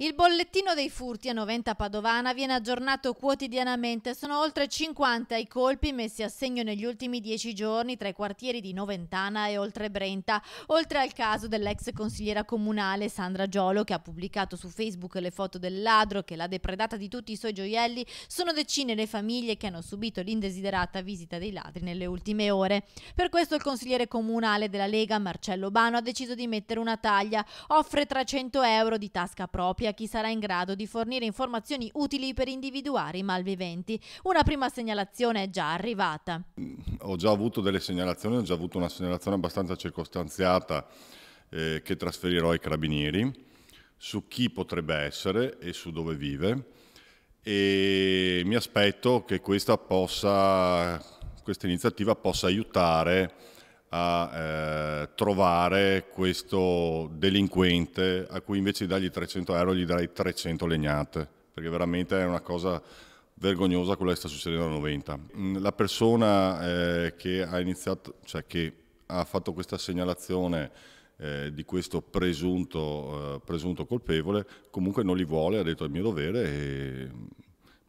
Il bollettino dei furti a Noventa Padovana viene aggiornato quotidianamente. Sono oltre 50 i colpi messi a segno negli ultimi dieci giorni tra i quartieri di Noventana e oltre Brenta, oltre al caso dell'ex consigliera comunale Sandra Giolo che ha pubblicato su Facebook le foto del ladro che l'ha depredata di tutti i suoi gioielli, sono decine le famiglie che hanno subito l'indesiderata visita dei ladri nelle ultime ore. Per questo il consigliere comunale della Lega Marcello Bano ha deciso di mettere una taglia, offre 300 euro di tasca propria a chi sarà in grado di fornire informazioni utili per individuare i malviventi. Una prima segnalazione è già arrivata. Mm, ho già avuto delle segnalazioni, ho già avuto una segnalazione abbastanza circostanziata eh, che trasferirò ai carabinieri su chi potrebbe essere e su dove vive e mi aspetto che questa, possa, questa iniziativa possa aiutare a eh, trovare questo delinquente a cui invece di dargli 300 euro gli darai 300 legnate, perché veramente è una cosa vergognosa quella che sta succedendo a 90. Mm, la persona eh, che ha iniziato, cioè che ha fatto questa segnalazione eh, di questo presunto, eh, presunto colpevole, comunque non li vuole, ha detto è il mio dovere e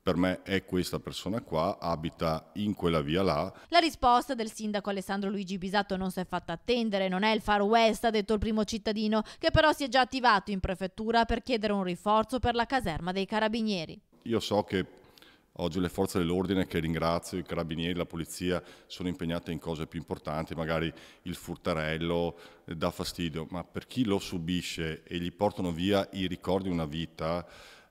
per me è questa persona qua, abita in quella via là. La risposta del sindaco Alessandro Luigi Bisatto non si è fatta attendere, non è il far west, ha detto il primo cittadino, che però si è già attivato in prefettura per chiedere un rinforzo per la caserma dei carabinieri. Io so che Oggi le forze dell'ordine, che ringrazio, i carabinieri, la polizia, sono impegnate in cose più importanti, magari il furtarello eh, dà fastidio, ma per chi lo subisce e gli portano via i ricordi di una vita,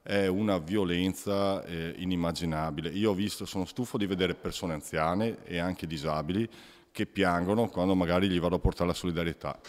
è una violenza eh, inimmaginabile. Io ho visto, sono stufo di vedere persone anziane e anche disabili che piangono quando magari gli vado a portare la solidarietà.